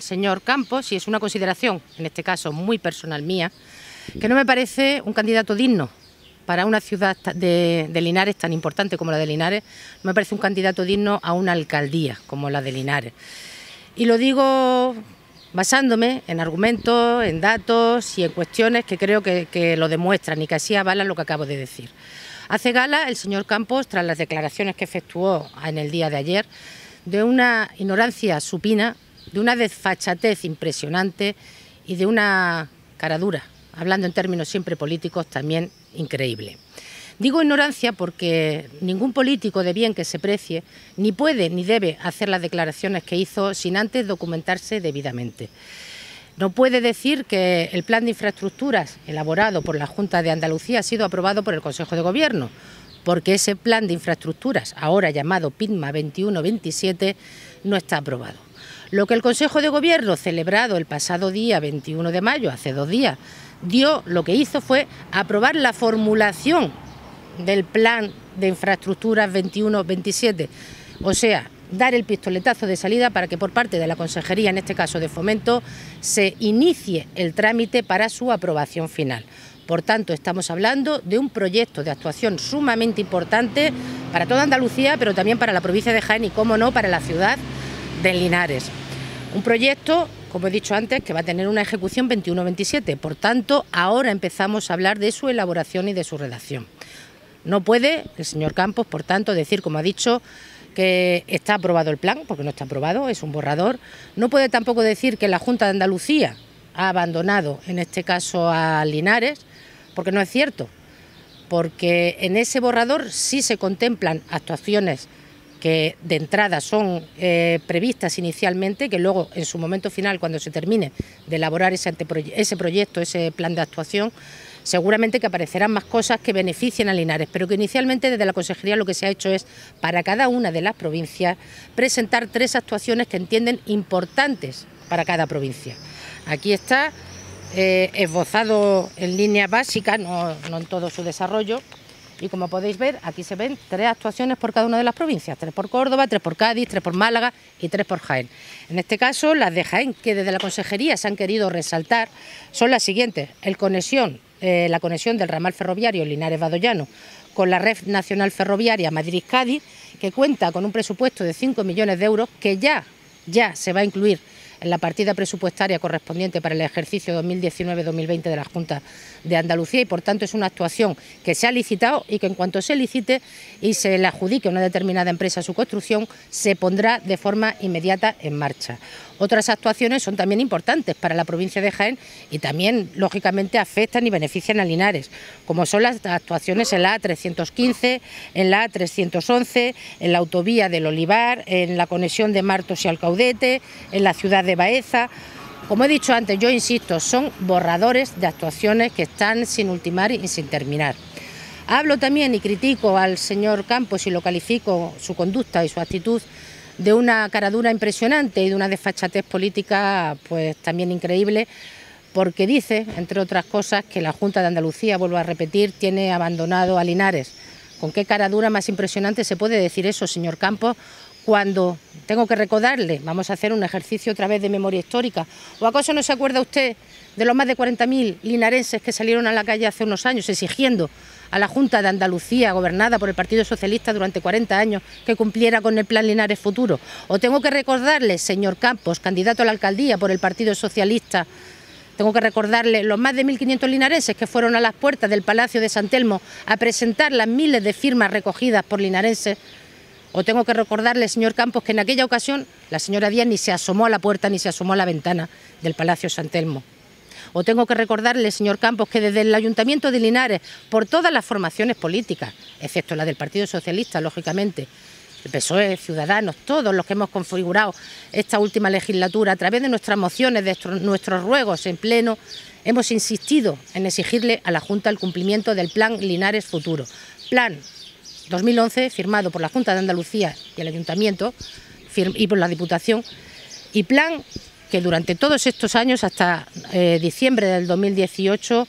señor Campos y es una consideración, en este caso muy personal mía, que no me parece un candidato digno para una ciudad de, Linares tan importante como la de Linares, no me parece un candidato digno a una alcaldía como la de Linares. Y lo digo basándome en argumentos, en datos y en cuestiones que creo que, que lo demuestran y que así avalan lo que acabo de decir. Hace gala el señor Campos, tras las declaraciones que efectuó en el día de ayer, de una ignorancia supina de una desfachatez impresionante y de una caradura, hablando en términos siempre políticos, también increíble. Digo ignorancia porque ningún político de bien que se precie ni puede ni debe hacer las declaraciones que hizo sin antes documentarse debidamente. No puede decir que el plan de infraestructuras elaborado por la Junta de Andalucía ha sido aprobado por el Consejo de Gobierno, porque ese plan de infraestructuras, ahora llamado PINMA 21-27, no está aprobado. Lo que el Consejo de Gobierno, celebrado el pasado día 21 de mayo, hace dos días, dio, lo que hizo fue aprobar la formulación del plan de infraestructuras 21-27, o sea, dar el pistoletazo de salida para que por parte de la Consejería, en este caso de Fomento, se inicie el trámite para su aprobación final. Por tanto, estamos hablando de un proyecto de actuación sumamente importante para toda Andalucía, pero también para la provincia de Jaén y, cómo no, para la ciudad de Linares. Un proyecto, como he dicho antes, que va a tener una ejecución 21-27, por tanto, ahora empezamos a hablar de su elaboración y de su redacción. No puede el señor Campos, por tanto, decir, como ha dicho, que está aprobado el plan, porque no está aprobado, es un borrador. No puede tampoco decir que la Junta de Andalucía ha abandonado, en este caso a Linares, porque no es cierto, porque en ese borrador sí se contemplan actuaciones que de entrada son eh, previstas inicialmente, que luego en su momento final, cuando se termine de elaborar ese, proyecto, ese plan de actuación, seguramente que aparecerán más cosas que beneficien a Linares, pero que inicialmente desde la Consejería lo que se ha hecho es, para cada una de las provincias, presentar tres actuaciones que entienden importantes para cada provincia. Aquí está eh, esbozado en línea básica, no en todo su desarrollo, y como podéis ver, aquí se ven tres actuaciones por cada una de las provincias, tres por Córdoba, tres por Cádiz, tres por Málaga y tres por Jaén. En este caso, las de Jaén, que desde la Consejería se han querido resaltar, son las siguientes. El conexión, eh, la conexión del ramal ferroviario Linares-Badollano con la Red Nacional Ferroviaria Madrid-Cádiz, que cuenta con un presupuesto de 5 millones de euros que ya, ya se va a incluir en la partida presupuestaria correspondiente para el ejercicio 2019-2020 de la Junta de Andalucía y por tanto es una actuación que se ha licitado y que en cuanto se licite y se le adjudique a una determinada empresa su construcción se pondrá de forma inmediata en marcha. Otras actuaciones son también importantes para la provincia de Jaén y también, lógicamente, afectan y benefician a Linares, como son las actuaciones en la A315, en la A311, en la autovía del Olivar, en la conexión de Martos y Alcaudete, en la ciudad de de Baeza. Como he dicho antes, yo insisto, son borradores de actuaciones que están sin ultimar y sin terminar. Hablo también y critico al señor Campos y lo califico su conducta y su actitud de una caradura impresionante y de una desfachatez política pues también increíble porque dice, entre otras cosas, que la Junta de Andalucía, vuelvo a repetir, tiene abandonado a Linares. ¿Con qué caradura más impresionante se puede decir eso, señor Campos? cuando tengo que recordarle, vamos a hacer un ejercicio otra vez de memoria histórica, ¿o acaso no se acuerda usted de los más de 40.000 linareses que salieron a la calle hace unos años exigiendo a la Junta de Andalucía, gobernada por el Partido Socialista durante 40 años, que cumpliera con el Plan Linares Futuro? ¿O tengo que recordarle, señor Campos, candidato a la alcaldía por el Partido Socialista, tengo que recordarle los más de 1.500 linareses que fueron a las puertas del Palacio de San Telmo a presentar las miles de firmas recogidas por linareses. O tengo que recordarle, señor Campos, que en aquella ocasión la señora Díaz ni se asomó a la puerta ni se asomó a la ventana del Palacio San Telmo. O tengo que recordarle, señor Campos, que desde el Ayuntamiento de Linares, por todas las formaciones políticas, excepto la del Partido Socialista, lógicamente, el PSOE, Ciudadanos, todos los que hemos configurado esta última legislatura, a través de nuestras mociones, de nuestros ruegos en pleno, hemos insistido en exigirle a la Junta el cumplimiento del Plan Linares Futuro. Plan 2011, firmado por la Junta de Andalucía y el Ayuntamiento y por la Diputación, y plan que durante todos estos años, hasta eh, diciembre del 2018,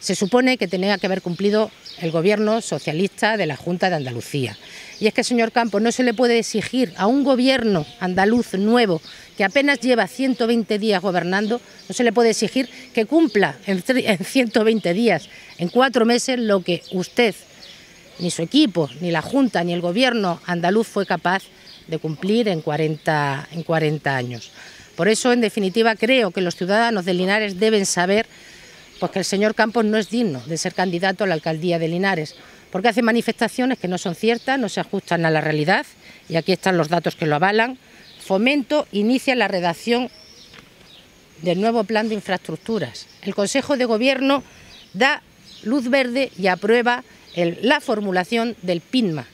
se supone que tenía que haber cumplido el gobierno socialista de la Junta de Andalucía. Y es que, señor Campos, no se le puede exigir a un gobierno andaluz nuevo que apenas lleva 120 días gobernando, no se le puede exigir que cumpla en, en 120 días, en cuatro meses, lo que usted ni su equipo, ni la Junta, ni el gobierno andaluz fue capaz de cumplir en 40, en 40 años. Por eso, en definitiva, creo que los ciudadanos de Linares deben saber pues, que el señor Campos no es digno de ser candidato a la alcaldía de Linares, porque hace manifestaciones que no son ciertas, no se ajustan a la realidad, y aquí están los datos que lo avalan. Fomento inicia la redacción del nuevo plan de infraestructuras. El Consejo de Gobierno da luz verde y aprueba la formulación del PINMA.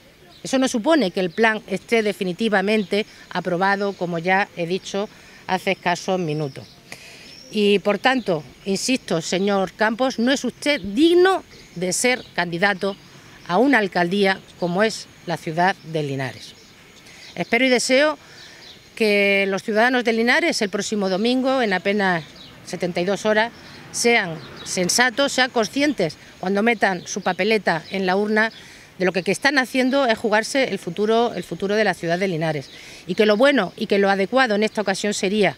Eso no supone que el plan esté definitivamente aprobado, como ya he dicho hace escasos minutos. Y por tanto, insisto, señor Campos, no es usted digno de ser candidato a una alcaldía como es la ciudad de Linares. Espero y deseo que los ciudadanos de Linares el próximo domingo, en apenas 72 horas, sean sensatos, sean conscientes cuando metan su papeleta en la urna de lo que, están haciendo es jugarse el futuro, el futuro de la ciudad de Linares. Y que lo bueno y que lo adecuado en esta ocasión sería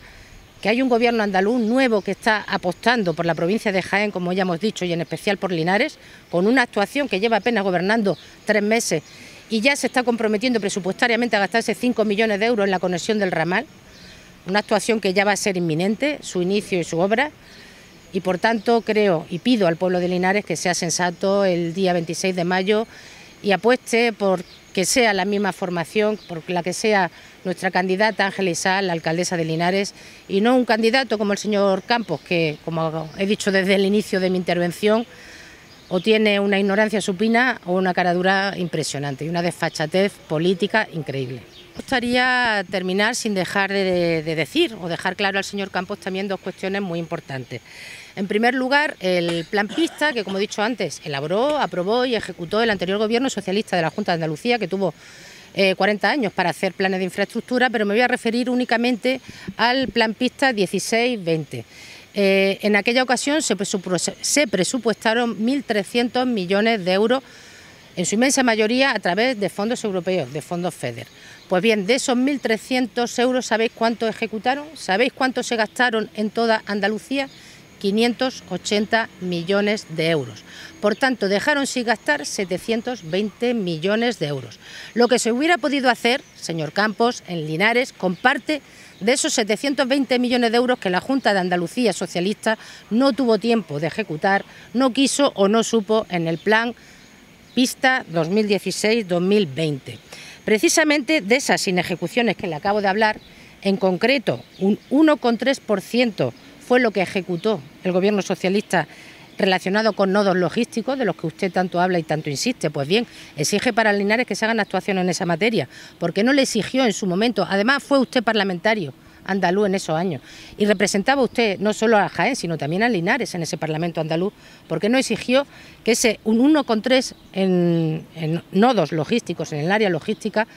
que hay un gobierno andaluz nuevo que está apostando por la provincia de Jaén, como ya hemos dicho, y en especial por Linares, con una actuación que lleva apenas gobernando tres meses y ya se está comprometiendo presupuestariamente a gastarse 5 millones de euros en la conexión del ramal, una actuación que ya va a ser inminente, su inicio y su obra y por tanto creo y pido al pueblo de Linares que sea sensato el día 26 de mayo y apueste por que sea la misma formación, por la que sea nuestra candidata Ángel Isá, la alcaldesa de Linares, y no un candidato como el señor Campos, que como he dicho desde el inicio de mi intervención, o tiene una ignorancia supina o una caradura impresionante y una desfachatez política increíble. Me gustaría terminar sin dejar de, de decir o dejar claro al señor Campos también dos cuestiones muy importantes. En primer lugar, el plan pista que, como he dicho antes, elaboró, aprobó y ejecutó el anterior gobierno socialista de la Junta de Andalucía, que tuvo 40 eh, años para hacer planes de infraestructura, pero me voy a referir únicamente al plan pista 16-20. Eh, en aquella ocasión se presupuestaron 1.300 millones de euros, en su inmensa mayoría a través de fondos europeos, de fondos FEDER. Pues bien, de esos 1.300 euros, ¿sabéis cuánto ejecutaron? ¿Sabéis cuánto se gastaron en toda Andalucía? 580 millones de euros. Por tanto, dejaron sin gastar 720 millones de euros. Lo que se hubiera podido hacer, señor Campos, en Linares, con parte de esos 720 millones de euros que la Junta de Andalucía Socialista no tuvo tiempo de ejecutar, no quiso o no supo en el plan Pista 2016-2020. Precisamente de esas inejecuciones que le acabo de hablar, en concreto un 1,3% fue lo que ejecutó el gobierno socialista relacionado con nodos logísticos, de los que usted tanto habla y tanto insiste. Pues bien, exige para Linares que se hagan actuaciones en esa materia, porque no le exigió en su momento. Además, fue usted parlamentario andaluz en esos años y representaba usted no solo a Jaén, sino también a Linares en ese Parlamento andaluz, porque no exigió que ese un 1,3 en, en nodos logísticos, en el área logística,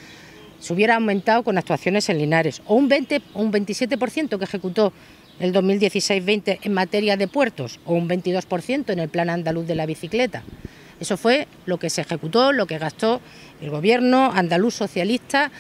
se hubiera aumentado con actuaciones en Linares, o un 20 o un 27% que ejecutó el 2016-20 en materia de puertos o un 22% en el plan andaluz de la bicicleta. Eso fue lo que se ejecutó, lo que gastó el gobierno andaluz socialista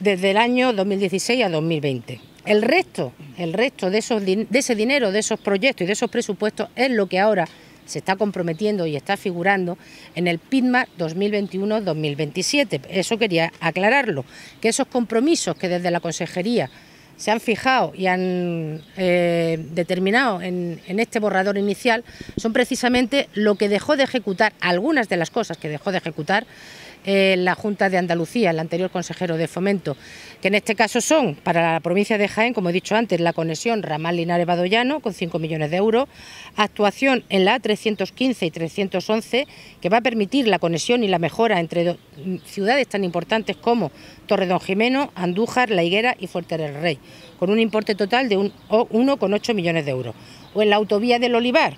desde el año 2016 a 2020. El resto, el resto de, esos, de ese dinero, de esos proyectos y de esos presupuestos es lo que ahora se está comprometiendo y está figurando en el PIDMA 2021-2027. Eso quería aclararlo, que esos compromisos que desde la Consejería se han fijado y han eh, determinado en, este borrador inicial son precisamente lo que dejó de ejecutar, algunas de las cosas que dejó de ejecutar eh, la Junta de Andalucía, el anterior consejero de Fomento, que en este caso son para la provincia de Jaén, como he dicho antes, la conexión Ramal Linares Badollano con 5 millones de euros, actuación en la A315 y 311 que va a permitir la conexión y la mejora entre ciudades tan importantes como Torredón Jimeno, Andújar, La Higuera y Fuerte del Rey, con un importe total de 1,8 millones de euros. O en la autovía del Olivar,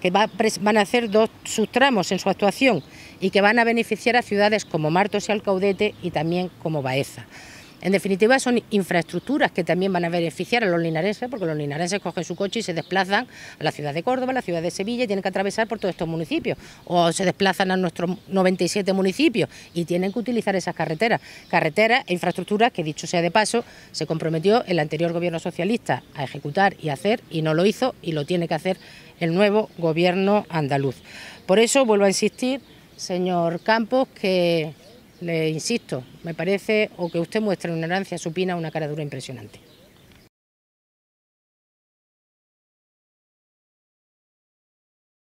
que van a hacer dos sus en su actuación y que van a beneficiar a ciudades como Martos y Alcaudete y también como Baeza. En definitiva, son infraestructuras que también van a beneficiar a los linareses, porque los linareses cogen su coche y se desplazan a la ciudad de Córdoba, a la ciudad de Sevilla, y tienen que atravesar por todos estos municipios, o se desplazan a nuestros 97 municipios y tienen que utilizar esas carreteras. Carreteras e infraestructuras que, dicho sea de paso, se comprometió el anterior gobierno socialista a ejecutar y hacer, y no lo hizo, y lo tiene que hacer el nuevo gobierno andaluz. Por eso vuelvo a insistir, señor Campos, que le insisto, me parece o que usted muestra una ignorancia supina una cara dura impresionante.